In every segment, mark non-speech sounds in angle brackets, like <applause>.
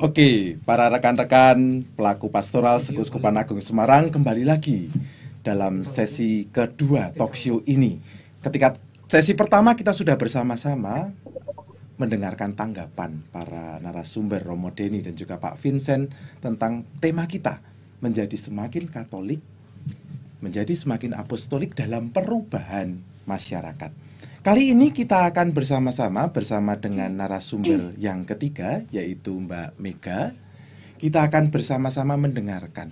Oke, para rekan-rekan pelaku pastoral Sekuskupan Agung Semarang kembali lagi dalam sesi kedua talkshow ini. Ketika sesi pertama kita sudah bersama-sama mendengarkan tanggapan para narasumber Romo Deni dan juga Pak Vincent tentang tema kita menjadi semakin Katolik, menjadi semakin apostolik dalam perubahan masyarakat. Kali ini kita akan bersama-sama bersama dengan narasumber yang ketiga yaitu Mbak Mega. Kita akan bersama-sama mendengarkan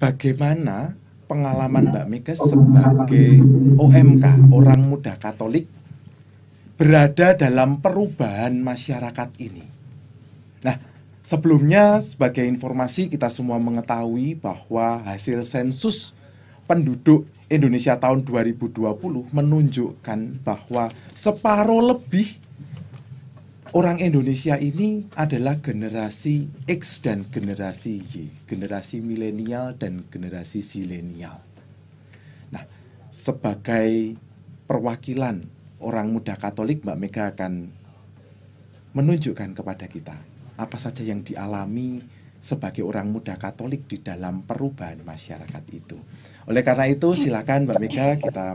bagaimana pengalaman Mbak Mega sebagai OMK, orang muda Katolik berada dalam perubahan masyarakat ini. Nah, sebelumnya sebagai informasi kita semua mengetahui bahwa hasil sensus penduduk Indonesia tahun 2020 menunjukkan bahwa separuh lebih orang Indonesia ini adalah generasi X dan generasi Y, generasi milenial dan generasi silenial. Nah, sebagai perwakilan orang muda Katolik, Mbak Mega akan menunjukkan kepada kita apa saja yang dialami sebagai orang muda Katolik di dalam perubahan masyarakat itu. Oleh karena itu, silakan Mbak Mega kita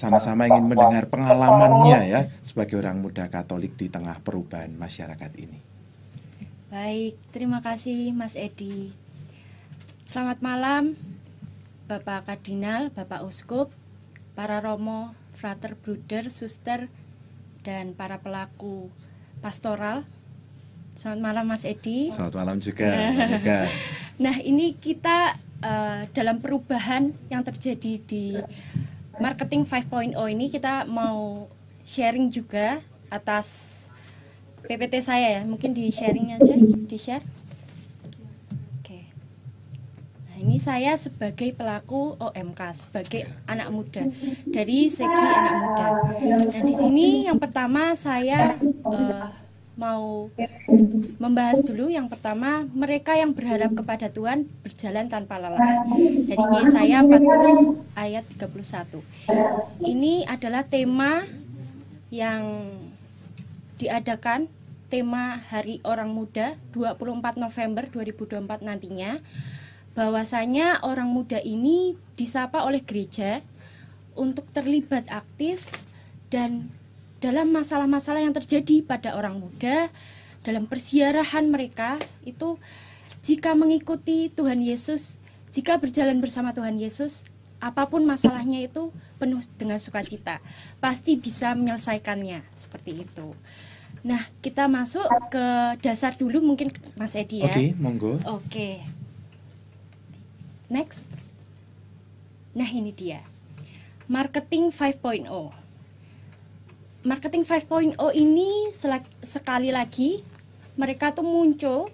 sama-sama ingin mendengar pengalamannya ya sebagai orang muda Katolik di tengah perubahan masyarakat ini. Baik, terima kasih Mas Edi. Selamat malam Bapak Kardinal, Bapak Uskup, para Romo, Frater Bruder, Suster, dan para pelaku pastoral Selamat malam Mas Edi. Selamat malam juga. <laughs> Nah, ini kita uh, dalam perubahan yang terjadi di marketing 5.0 ini kita mau sharing juga atas PPT saya ya. Mungkin di sharing aja, di share. Oke. Nah, ini saya sebagai pelaku OMK, sebagai ya. anak muda dari segi anak muda. Nah, di sini yang pertama saya uh, mau membahas dulu yang pertama mereka yang berharap kepada Tuhan berjalan tanpa lelah dari Yesaya 40 ayat 31 ini adalah tema yang diadakan tema Hari Orang Muda 24 November 2024 nantinya bahwasanya orang muda ini disapa oleh gereja untuk terlibat aktif dan dalam masalah-masalah yang terjadi pada orang muda dalam persiarahan mereka itu jika mengikuti Tuhan Yesus, jika berjalan bersama Tuhan Yesus, apapun masalahnya itu penuh dengan sukacita. Pasti bisa menyelesaikannya seperti itu. Nah, kita masuk ke dasar dulu mungkin Mas Edi ya. Oke, okay, monggo. Oke. Okay. Next. Nah, ini dia. Marketing 5.0 marketing 5.0 ini sekali lagi mereka tuh muncul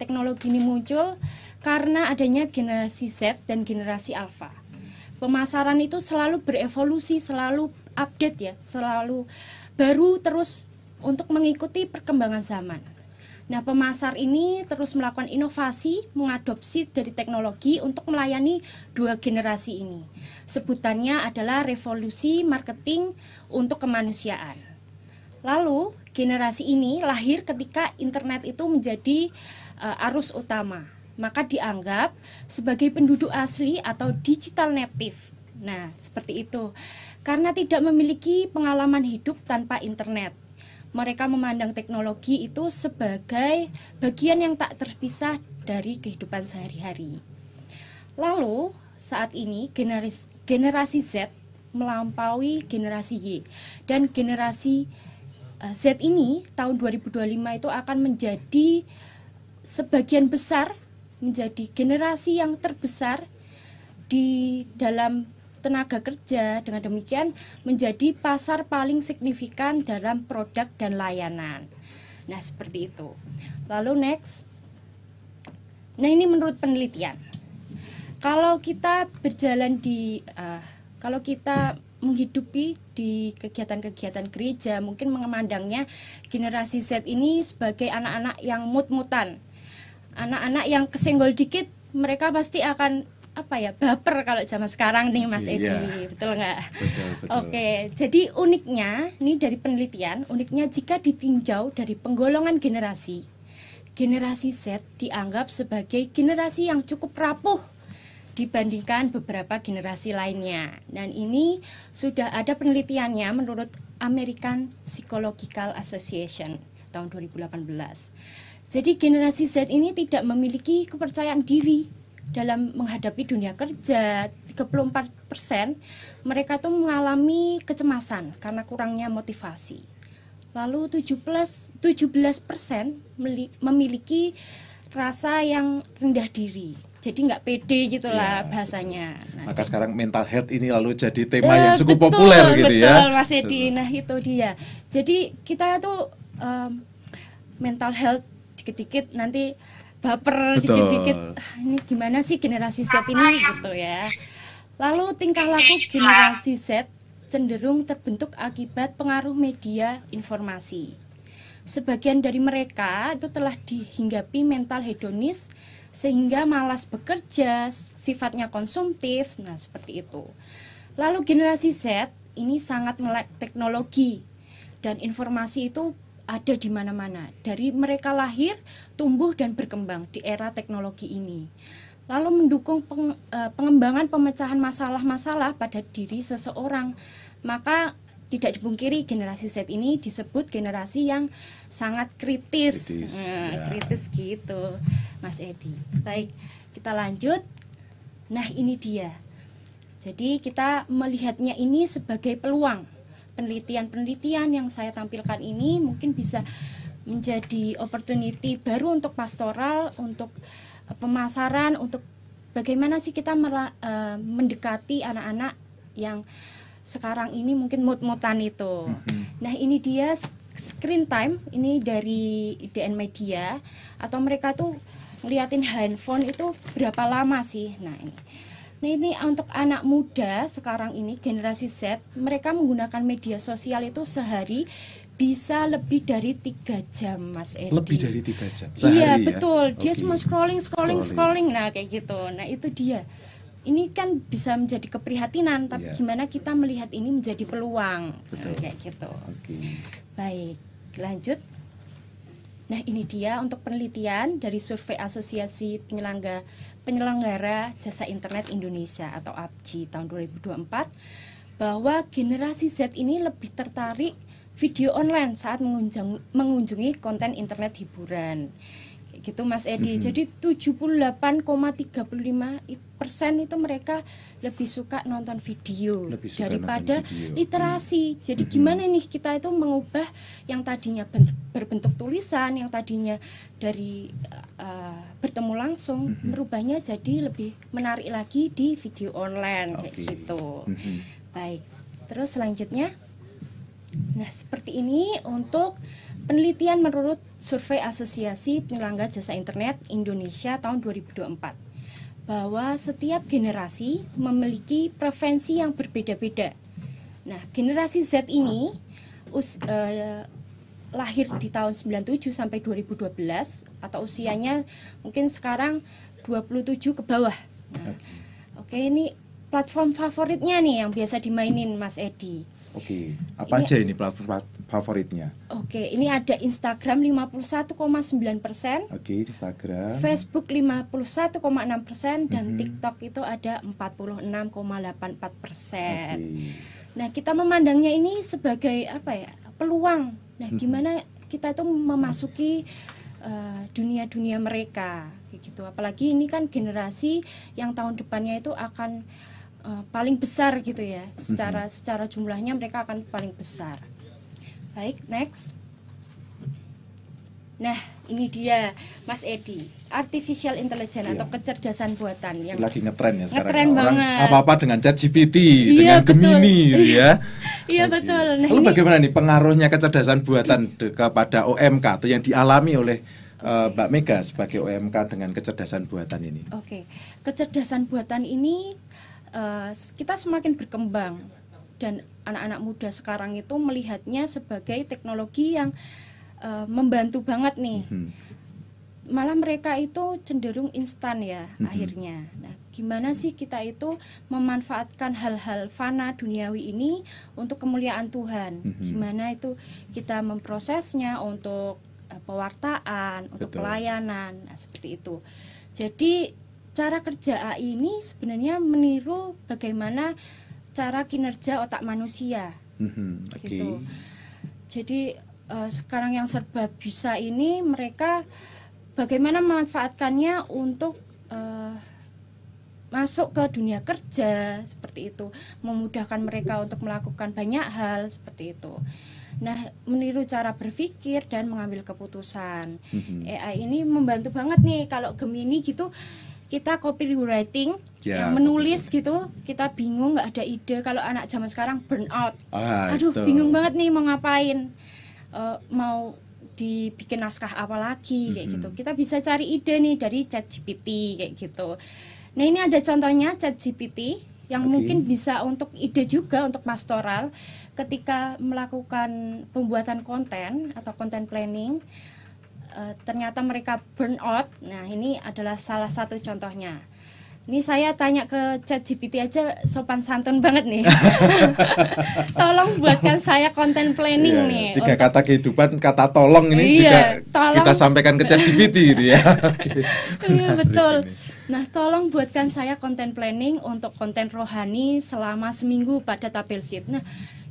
teknologi ini muncul karena adanya generasi Z dan generasi alpha. Pemasaran itu selalu berevolusi, selalu update ya, selalu baru terus untuk mengikuti perkembangan zaman. Nah, pemasar ini terus melakukan inovasi mengadopsi dari teknologi untuk melayani dua generasi ini. Sebutannya adalah revolusi marketing untuk kemanusiaan. Lalu, generasi ini lahir ketika internet itu menjadi uh, arus utama. Maka dianggap sebagai penduduk asli atau digital native. Nah, seperti itu. Karena tidak memiliki pengalaman hidup tanpa internet mereka memandang teknologi itu sebagai bagian yang tak terpisah dari kehidupan sehari-hari. Lalu, saat ini generasi, Z melampaui generasi Y dan generasi eh, Z ini tahun 2025 itu akan menjadi sebagian besar menjadi generasi yang terbesar di dalam tenaga kerja. Dengan demikian menjadi pasar paling signifikan dalam produk dan layanan. Nah, seperti itu. Lalu next. Nah, ini menurut penelitian. Kalau kita berjalan di uh, kalau kita menghidupi di kegiatan-kegiatan gereja mungkin mengemandangnya generasi Z ini sebagai anak-anak yang mut-mutan anak-anak yang kesenggol dikit mereka pasti akan apa ya baper kalau zaman sekarang nih Mas iya. Edi yeah. betul nggak? Oke jadi uniknya ini dari penelitian uniknya jika ditinjau dari penggolongan generasi generasi Z dianggap sebagai generasi yang cukup rapuh dibandingkan beberapa generasi lainnya dan ini sudah ada penelitiannya menurut American Psychological Association tahun 2018. Jadi generasi Z ini tidak memiliki kepercayaan diri dalam menghadapi dunia kerja 34 persen mereka tuh mengalami kecemasan karena kurangnya motivasi lalu 17 17 persen memiliki rasa yang rendah diri jadi nggak pede gitulah ya, bahasanya. Nah, Maka sekarang mental health ini lalu jadi tema uh, yang cukup betul, populer gitu betul, ya. Betul Mas Edi. Nah itu dia. Jadi kita tuh um, mental health dikit-dikit nanti baper dikit-dikit ah, ini gimana sih generasi Z ini gitu ya lalu tingkah laku generasi Z cenderung terbentuk akibat pengaruh media informasi sebagian dari mereka itu telah dihinggapi mental hedonis sehingga malas bekerja sifatnya konsumtif nah seperti itu lalu generasi Z ini sangat melek teknologi dan informasi itu ada di mana-mana. Dari mereka lahir, tumbuh dan berkembang di era teknologi ini. Lalu mendukung peng, e, pengembangan pemecahan masalah-masalah pada diri seseorang. Maka tidak dipungkiri generasi Z ini disebut generasi yang sangat kritis, kritis, nah, ya. kritis gitu, Mas Edi. Baik, kita lanjut. Nah ini dia. Jadi kita melihatnya ini sebagai peluang penelitian-penelitian yang saya tampilkan ini mungkin bisa menjadi opportunity baru untuk pastoral, untuk eh, pemasaran, untuk bagaimana sih kita eh, mendekati anak-anak yang sekarang ini mungkin mut-mutan itu. Mm-hmm. Nah, ini dia screen time ini dari DN Media atau mereka tuh ngeliatin handphone itu berapa lama sih? Nah, ini Nah ini untuk anak muda sekarang ini generasi Z, mereka menggunakan media sosial itu sehari bisa lebih dari tiga jam mas Edi. Lebih dari tiga jam. Iya, sehari iya betul. Ya? Dia okay. cuma scrolling, scrolling, scrolling, scrolling. Nah kayak gitu. Nah itu dia. Ini kan bisa menjadi keprihatinan, tapi yeah. gimana kita melihat ini menjadi peluang, nah, kayak gitu. Okay. Baik, lanjut Nah, ini dia untuk penelitian dari survei Asosiasi Penyelenggara Penyelenggara Jasa Internet Indonesia atau APJI tahun 2024 bahwa generasi Z ini lebih tertarik video online saat mengunjungi konten internet hiburan gitu Mas Edi. Mm -hmm. Jadi 78,35 persen itu mereka lebih suka nonton video suka daripada nonton video. literasi. Hmm. Jadi mm-hmm. gimana nih kita itu mengubah yang tadinya berbentuk tulisan, yang tadinya dari uh, bertemu langsung, mm -hmm. merubahnya jadi lebih menarik lagi di video online okay. kayak gitu. Mm -hmm. Baik. Terus selanjutnya, nah seperti ini untuk penelitian menurut survei Asosiasi Penyelenggara Jasa Internet Indonesia tahun 2024 bahwa setiap generasi memiliki preferensi yang berbeda-beda. Nah, generasi Z ini us, eh, lahir di tahun 97 sampai 2012 atau usianya mungkin sekarang 27 ke bawah. Nah, Oke, okay, ini platform favoritnya nih yang biasa dimainin Mas Edi. Oke, okay. apa ini, aja ini platform favoritnya? Oke, ini ada Instagram 51,9 persen. Oke, Instagram. Facebook 51,6 persen dan mm -hmm. TikTok itu ada 46,84 persen. Okay. Nah, kita memandangnya ini sebagai apa ya? Peluang. Nah, mm-hmm. gimana kita itu memasuki eh, dunia-dunia uh, mereka, gitu. Apalagi ini kan generasi yang tahun depannya itu akan uh, paling besar gitu ya secara mm -hmm. secara jumlahnya mereka akan paling besar Baik, next. Nah, ini dia Mas Edi, artificial intelligence iya. atau kecerdasan buatan yang lagi ngetren ya sekarang. Ngetren ya. Orang banget. apa-apa dengan ChatGPT, iya, dengan betul. Gemini gitu ya. <laughs> iya okay. betul. Nah, Lalu ini... bagaimana nih pengaruhnya kecerdasan buatan kepada OMK atau yang dialami oleh uh, Mbak Mega sebagai OMK dengan kecerdasan buatan ini? Oke, okay. kecerdasan buatan ini uh, kita semakin berkembang dan anak-anak muda sekarang itu melihatnya sebagai teknologi yang uh, membantu banget nih. Mm-hmm. Malah mereka itu cenderung instan ya hmm akhirnya. Nah, gimana sih kita itu memanfaatkan hal-hal fana duniawi ini untuk kemuliaan Tuhan? hmm Gimana itu kita memprosesnya untuk uh, pewartaan, Betul. untuk pelayanan, nah, seperti itu. Jadi cara kerja AI ini sebenarnya meniru bagaimana cara kinerja otak manusia. Mm-hmm. Okay. Gitu. Jadi uh, sekarang yang serba bisa ini mereka bagaimana memanfaatkannya untuk uh, masuk ke dunia kerja seperti itu, memudahkan mereka untuk melakukan banyak hal seperti itu. Nah, meniru cara berpikir dan mengambil keputusan. Mm-hmm. AI ini membantu banget nih kalau Gemini gitu kita copywriting ya, yang menulis betul. gitu kita bingung nggak ada ide kalau anak zaman sekarang burn out ah, aduh itu. bingung banget nih mau ngapain uh, mau dibikin naskah apa lagi kayak mm -hmm. gitu kita bisa cari ide nih dari chat GPT kayak gitu nah ini ada contohnya chat GPT yang okay. mungkin bisa untuk ide juga untuk pastoral ketika melakukan pembuatan konten atau konten planning uh, ternyata mereka burn out. Nah, ini adalah salah satu contohnya. Ini saya tanya ke chat aja sopan santun banget nih. <laughs> tolong buatkan saya konten planning iya, iya. nih. Tiga kata kehidupan, kata tolong ini iya, juga tolong... kita sampaikan ke chat GPT gitu ya. <laughs> iya betul. Ini. Nah tolong buatkan saya konten planning untuk konten rohani selama seminggu pada tabel sheet. Nah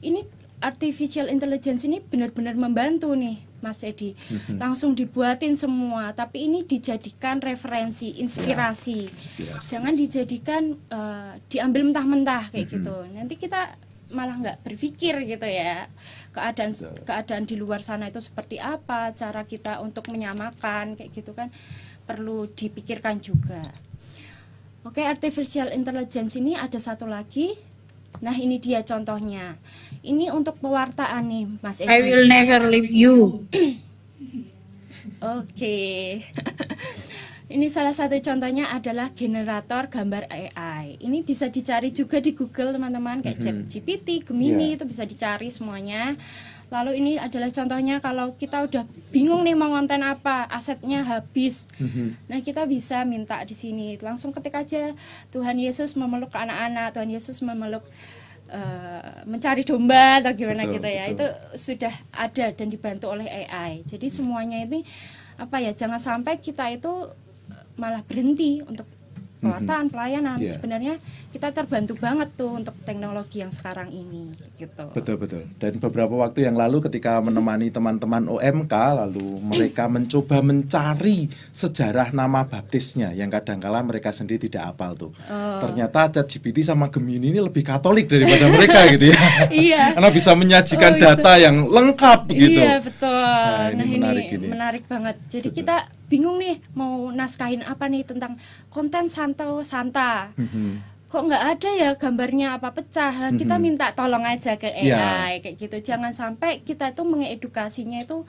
ini artificial intelligence ini benar-benar membantu nih Mas Edi. Mhm. Langsung dibuatin semua, tapi ini dijadikan referensi, ya, inspirasi. Ya, inspirasi. Jangan dijadikan uh, diambil mentah-mentah kayak hmm gitu. Nanti kita malah nggak berpikir gitu ya keadaan keadaan di luar sana itu seperti apa cara kita untuk menyamakan kayak gitu kan perlu dipikirkan juga oke artificial intelligence ini ada satu lagi nah ini dia contohnya ini untuk pewartaan nih, Mas Edwin. I will never leave you. <clears throat> Oke. Okay. <laughs> Ini salah satu contohnya adalah generator gambar AI. Ini bisa dicari juga di Google, teman-teman, kayak mm -hmm. GPT, Gemini yeah. itu bisa dicari semuanya. Lalu ini adalah contohnya kalau kita udah bingung nih mau konten apa, asetnya habis. Mm -hmm. Nah, kita bisa minta di sini langsung ketik aja Tuhan Yesus memeluk anak-anak, Tuhan Yesus memeluk Eh, mencari domba atau gimana betul, gitu ya betul. itu sudah ada dan dibantu oleh AI jadi semuanya ini apa ya jangan sampai kita itu malah berhenti untuk pewartaan, mhm. pelayanan. Yeah. Sebenarnya kita terbantu banget tuh untuk teknologi yang sekarang ini gitu. Betul betul. Dan beberapa waktu yang lalu ketika menemani teman-teman OMK lalu mereka mencoba mencari sejarah nama baptisnya yang kadangkala mereka sendiri tidak apal tuh. Oh. Ternyata GPT sama Gemini ini lebih Katolik daripada mereka gitu ya. <laughs> Iya. <laughs> Karena bisa menyajikan oh, iya. data yang lengkap gitu. Iya, betul. Nah, ini nah, menarik ini, ini menarik banget. Jadi betul. kita bingung nih mau naskahin apa nih tentang konten Santo Santa. Mm-hmm. kok nggak ada ya gambarnya apa pecah kita mm-hmm. minta tolong aja ke AI ya. kayak gitu jangan sampai kita itu mengedukasinya itu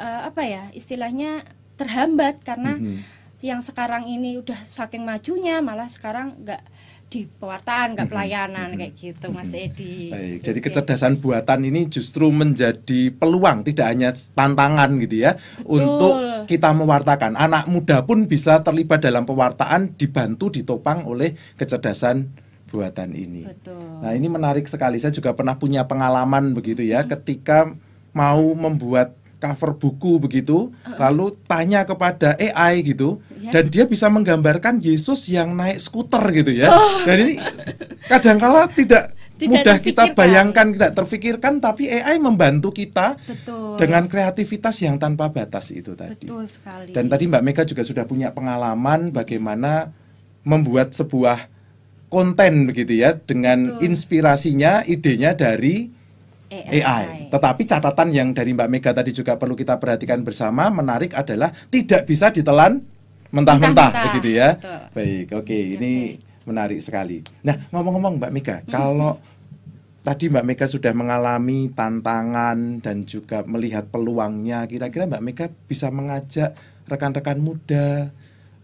uh, apa ya istilahnya terhambat karena mm-hmm. yang sekarang ini udah saking majunya malah sekarang nggak di pewartaan nggak pelayanan kayak gitu Mas Edi. Baik, jadi kecerdasan buatan ini justru menjadi peluang tidak hanya tantangan gitu ya Betul. untuk kita mewartakan. Anak muda pun bisa terlibat dalam pewartaan dibantu ditopang oleh kecerdasan buatan ini. Betul. Nah, ini menarik sekali. Saya juga pernah punya pengalaman begitu ya hmm. ketika mau membuat cover buku begitu, uh-uh. lalu tanya kepada AI gitu, yeah. dan dia bisa menggambarkan Yesus yang naik skuter gitu ya. Oh. Dan ini kadangkala tidak tidak mudah kita bayangkan tidak terfikirkan tapi AI membantu kita Betul. dengan kreativitas yang tanpa batas itu tadi. Betul sekali. Dan tadi Mbak Mega juga sudah punya pengalaman bagaimana membuat sebuah konten begitu ya dengan Betul. inspirasinya idenya dari AI. AI. Tetapi catatan yang dari Mbak Mega tadi juga perlu kita perhatikan bersama menarik adalah tidak bisa ditelan mentah-mentah begitu ya. Betul. Baik, oke, okay. ini menarik sekali. Nah, ngomong-ngomong Mbak Mega, hmm. kalau tadi Mbak Mega sudah mengalami tantangan dan juga melihat peluangnya, kira-kira Mbak Mega bisa mengajak rekan-rekan muda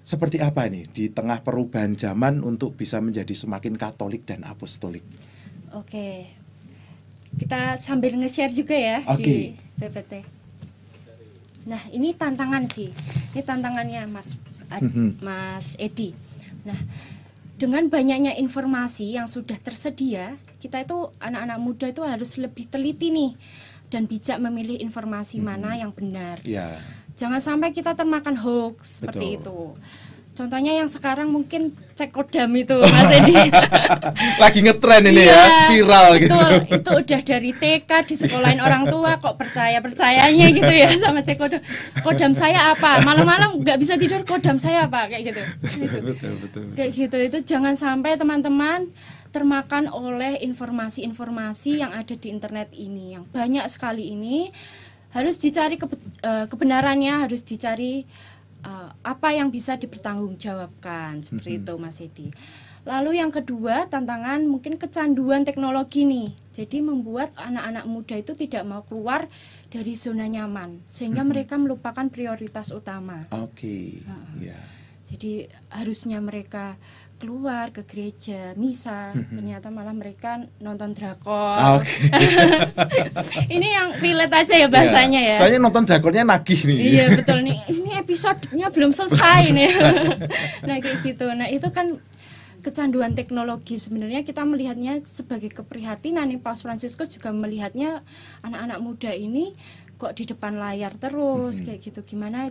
seperti apa nih di tengah perubahan zaman untuk bisa menjadi semakin Katolik dan Apostolik? Oke, kita sambil nge-share juga ya okay. di PPT. Nah, ini tantangan sih. Ini tantangannya Mas Ad, mm-hmm. Mas Edi. Nah, dengan banyaknya informasi yang sudah tersedia, kita itu anak-anak muda itu harus lebih teliti nih dan bijak memilih informasi mm-hmm. mana yang benar. Yeah. Jangan sampai kita termakan hoax Betul. seperti itu. Contohnya yang sekarang mungkin cek kodam itu Mas <laughs> Edi. Lagi ngetren ini ya, ya, viral gitu. itu, itu udah dari TK di sekolahin iya. orang tua kok percaya-percayanya gitu ya sama cek kodam. Kodam saya apa? Malam-malam nggak bisa tidur kodam saya apa kayak gitu. gitu. Betul, betul, betul. Kayak gitu. Itu jangan sampai teman-teman termakan oleh informasi-informasi yang ada di internet ini yang banyak sekali ini harus dicari kebenarannya harus dicari uh, apa yang bisa dipertanggungjawabkan seperti mm-hmm. itu Mas Edi. Lalu yang kedua tantangan mungkin kecanduan teknologi nih. Jadi membuat anak-anak muda itu tidak mau keluar dari zona nyaman sehingga mm-hmm. mereka melupakan prioritas utama. Oke. Okay. Uh, yeah. Jadi harusnya mereka keluar ke gereja misa mhm. ternyata malah mereka nonton drakor. Ah, okay. <laughs> ini yang pilet aja ya bahasanya yeah. ya. Soalnya nonton drakornya nagih nih. iya betul nih. Ini episodenya belum selesai nih. <laughs> nah kayak gitu. Nah itu kan kecanduan teknologi sebenarnya kita melihatnya sebagai keprihatinan nih Paus Franciscus juga melihatnya anak-anak muda ini kok di depan layar terus mm-hmm. kayak gitu gimana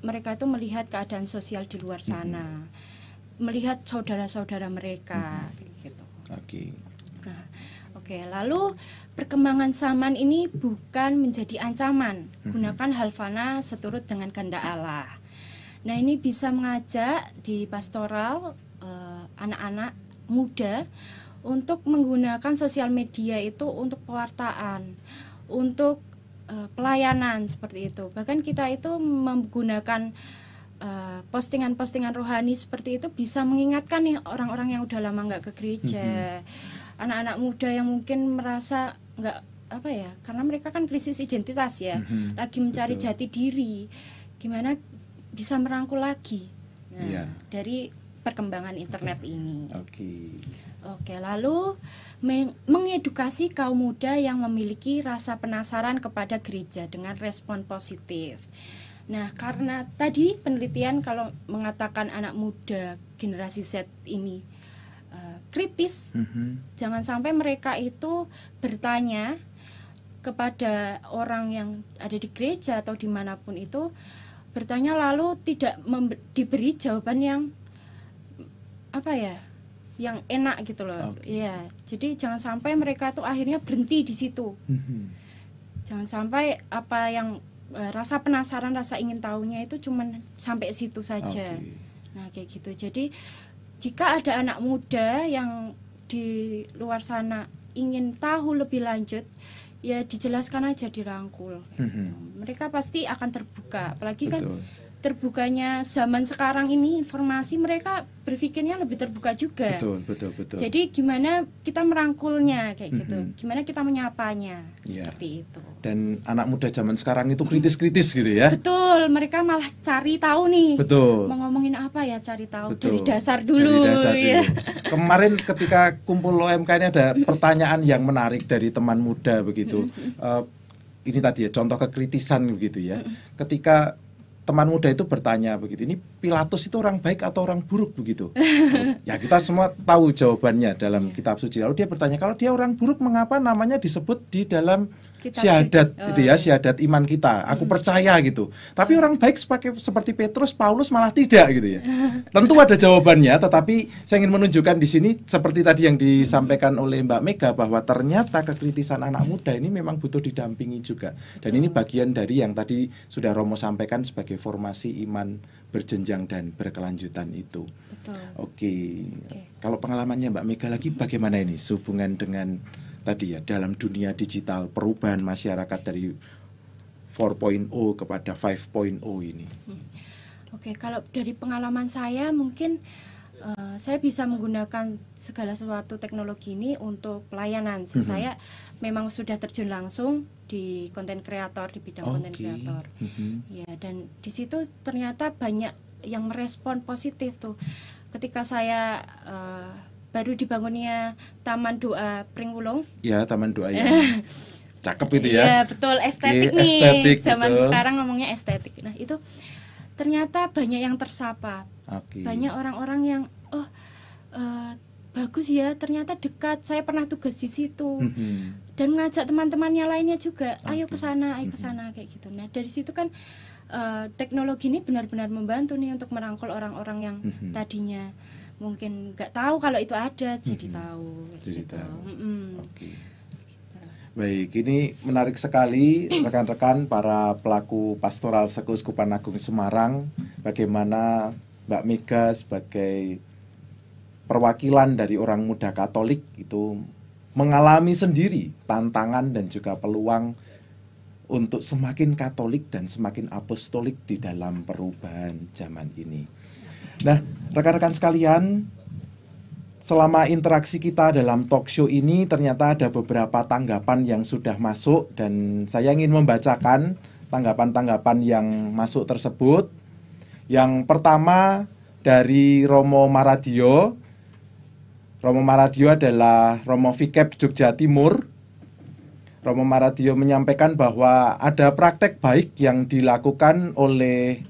mereka itu melihat keadaan sosial di luar sana. Mm-hmm melihat saudara-saudara mereka hmm. gitu. Oke. Okay. Nah, oke, okay. lalu perkembangan zaman ini bukan menjadi ancaman. Hmm. Gunakan halvana seturut dengan kehendak Allah. Nah, ini bisa mengajak di pastoral eh, anak-anak uh, muda untuk menggunakan sosial media itu untuk pewartaan, untuk uh, pelayanan seperti itu. Bahkan kita itu menggunakan Eh, postingan-postingan uh, rohani seperti itu bisa mengingatkan nih orang-orang yang udah lama nggak ke gereja, mm-hmm. anak-anak mm -hmm. muda yang mungkin merasa nggak apa ya, karena mereka kan krisis identitas ya, mm -hmm. lagi mencari Betul. jati diri, gimana bisa merangkul lagi nah, yeah. dari perkembangan internet okay. Mm-hmm. ini. Oke. Okay. Oke, lalu meng mengedukasi kaum muda yang memiliki rasa penasaran kepada gereja dengan respon positif. Nah, karena tadi penelitian kalau mengatakan anak muda generasi Z ini uh, kritis, mm -hmm. jangan sampai mereka itu bertanya kepada orang yang ada di gereja atau dimanapun itu bertanya lalu tidak diberi jawaban yang apa ya yang enak gitu loh okay. ya jadi jangan sampai mereka tuh akhirnya berhenti di situ mm -hmm. jangan sampai apa yang Eh, rasa penasaran, rasa ingin tahunya itu cuman sampai situ saja. Okay. Nah, kayak gitu. Jadi jika ada anak muda yang di luar sana ingin tahu lebih lanjut, ya dijelaskan aja dirangkul. Mm -hmm. Mereka pasti akan terbuka. Apalagi kan Betul. kan terbukanya zaman sekarang ini informasi mereka berpikirnya lebih terbuka juga. Betul, betul, betul. Jadi gimana kita merangkulnya kayak mm -hmm. gitu. Gimana kita menyapanya yeah. seperti itu. Dan anak muda zaman sekarang itu kritis-kritis gitu ya. Betul, mereka malah cari tahu nih. Betul. Mau ngomongin apa ya cari tahu betul. dari dasar dulu dari dasar iya. dulu. Kemarin ketika kumpul OMK ini ada pertanyaan yang menarik dari teman muda begitu. uh, ini tadi ya contoh kekritisan gitu ya. Ketika teman muda itu bertanya begitu ini Pilatus itu orang baik atau orang buruk begitu <laughs> ya kita semua tahu jawabannya dalam kitab suci lalu dia bertanya kalau dia orang buruk mengapa namanya disebut di dalam kita syahadat oh, gitu ya, oh. siadat syahadat iman kita. Aku hmm. percaya gitu. Tapi hmm. orang baik sebagai seperti Petrus, Paulus malah tidak gitu ya. Tentu ada jawabannya, tetapi saya ingin menunjukkan di sini seperti tadi yang disampaikan oleh Mbak Mega bahwa ternyata kekritisan anak muda ini memang butuh didampingi juga. Dan ini hmm. bagian dari yang tadi sudah Romo sampaikan sebagai formasi iman berjenjang dan berkelanjutan itu. Oke. Okay. Kalau pengalamannya Mbak Mega lagi bagaimana ini sehubungan dengan tadi ya dalam dunia digital perubahan masyarakat dari 4.0 kepada 5.0 ini. Hmm. Oke, okay, kalau dari pengalaman saya mungkin uh, saya bisa menggunakan segala sesuatu teknologi ini untuk pelayanan. Hmm. Saya memang sudah terjun langsung di konten kreator di bidang konten okay. kreator. Hmm. Ya, dan di situ ternyata banyak yang merespon positif tuh. Ketika saya uh, baru dibangunnya Taman Doa Pringwulung. Ya, Taman Doa ya. <laughs> Cakep itu ya. Iya, betul estetik Oke, iya, nih. Estetik, Zaman betul. sekarang ngomongnya estetik. Nah, itu ternyata banyak yang tersapa. Okay. Banyak orang-orang yang oh uh, bagus ya, ternyata dekat. Saya pernah tugas di situ. Mm-hmm. Dan mengajak teman-temannya lainnya juga, ayo ke sana, ayo ke mm-hmm. sana kayak gitu. Nah, dari situ kan Uh, teknologi ini benar-benar membantu nih untuk merangkul orang-orang yang mm-hmm. tadinya mungkin nggak tahu kalau itu ada jadi tahu jadi gitu. tahu hmm. okay. Gitu. Baik, ini menarik sekali rekan-rekan para pelaku pastoral Sekuskupan Agung Semarang bagaimana Mbak Mega sebagai perwakilan dari orang muda Katolik itu mengalami sendiri tantangan dan juga peluang untuk semakin Katolik dan semakin apostolik di dalam perubahan zaman ini. Nah, rekan-rekan sekalian, selama interaksi kita dalam talk show ini ternyata ada beberapa tanggapan yang sudah masuk dan saya ingin membacakan tanggapan-tanggapan yang masuk tersebut. Yang pertama dari Romo Maradio. Romo Maradio adalah Romo Vikep Jogja Timur. Romo Maradio menyampaikan bahwa ada praktek baik yang dilakukan oleh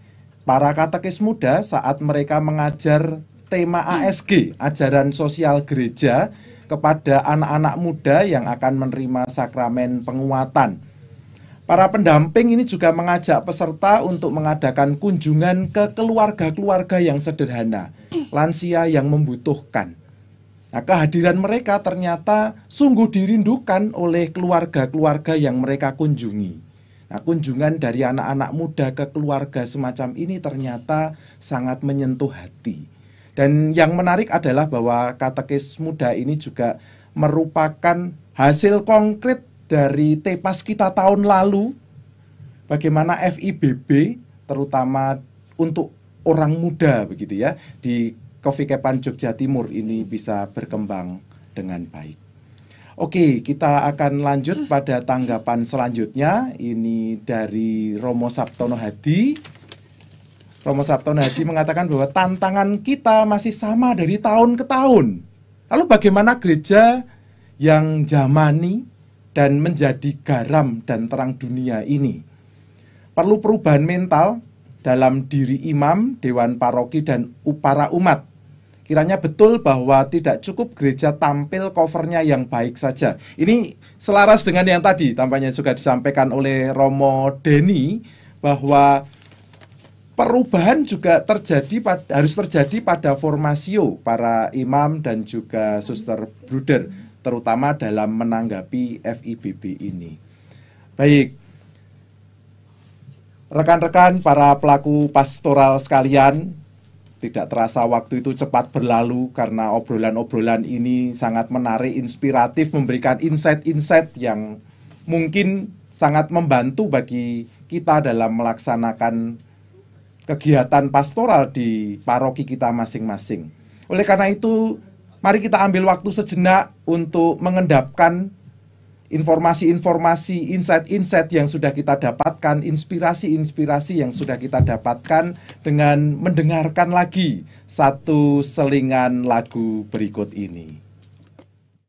para katekis muda saat mereka mengajar tema ASG, ajaran sosial gereja kepada anak-anak muda yang akan menerima sakramen penguatan. Para pendamping ini juga mengajak peserta untuk mengadakan kunjungan ke keluarga-keluarga yang sederhana, lansia yang membutuhkan. Nah, kehadiran mereka ternyata sungguh dirindukan oleh keluarga-keluarga yang mereka kunjungi. Nah, kunjungan dari anak-anak muda ke keluarga semacam ini ternyata sangat menyentuh hati. Dan yang menarik adalah bahwa katekis muda ini juga merupakan hasil konkret dari tepas kita tahun lalu. Bagaimana FIBB terutama untuk orang muda begitu ya di Coffee Kepan Jogja Timur ini bisa berkembang dengan baik. Oke, kita akan lanjut pada tanggapan selanjutnya. Ini dari Romo Sabtono Hadi. Romo Sabtono Hadi mengatakan bahwa tantangan kita masih sama dari tahun ke tahun. Lalu bagaimana gereja yang zamani dan menjadi garam dan terang dunia ini? Perlu perubahan mental dalam diri imam, dewan paroki, dan para umat kiranya betul bahwa tidak cukup gereja tampil covernya yang baik saja. Ini selaras dengan yang tadi tampaknya juga disampaikan oleh Romo Deni bahwa perubahan juga terjadi pada, harus terjadi pada formasio para imam dan juga suster bruder terutama dalam menanggapi FIBB ini. Baik, rekan-rekan para pelaku pastoral sekalian, tidak terasa waktu itu cepat berlalu karena obrolan-obrolan ini sangat menarik, inspiratif, memberikan insight-insight yang mungkin sangat membantu bagi kita dalam melaksanakan kegiatan pastoral di paroki kita masing-masing. Oleh karena itu, mari kita ambil waktu sejenak untuk mengendapkan informasi-informasi, insight-insight yang sudah kita dapatkan, inspirasi-inspirasi yang sudah kita dapatkan dengan mendengarkan lagi satu selingan lagu berikut ini.